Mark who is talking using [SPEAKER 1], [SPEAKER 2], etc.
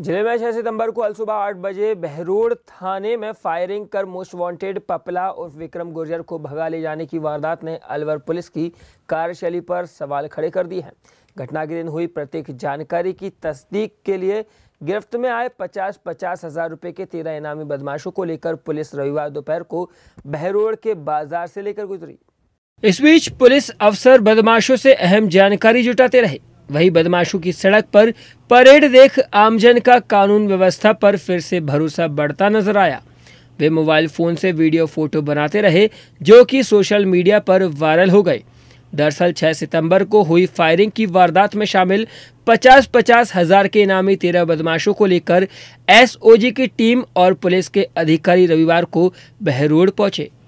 [SPEAKER 1] जिले में छः सितंबर को अल सुबह आठ बजे बहरोड थाने में फायरिंग कर मोस्ट वांटेड पपला और विक्रम गुर्जर को भगा ले जाने की वारदात ने अलवर पुलिस की कार्यशैली पर सवाल खड़े कर दिए हैं घटना के दिन हुई प्रत्येक जानकारी की तस्दीक के लिए गिरफ्त में आए पचास पचास हजार रुपये के तेरह इनामी बदमाशों को लेकर पुलिस रविवार दोपहर को बहरोड के बाजार से लेकर गुजरी इस बीच पुलिस अफसर बदमाशों से अहम जानकारी जुटाते रहे वहीं बदमाशों की सड़क पर परेड देख आमजन का कानून व्यवस्था पर फिर से भरोसा बढ़ता नजर आया वे मोबाइल फोन से वीडियो फोटो बनाते रहे जो कि सोशल मीडिया पर वायरल हो गए दरअसल 6 सितंबर को हुई फायरिंग की वारदात में शामिल 50 पचास हजार के इनामी तेरह बदमाशों को लेकर एसओजी की टीम और पुलिस के अधिकारी रविवार को बहरोड पहुंचे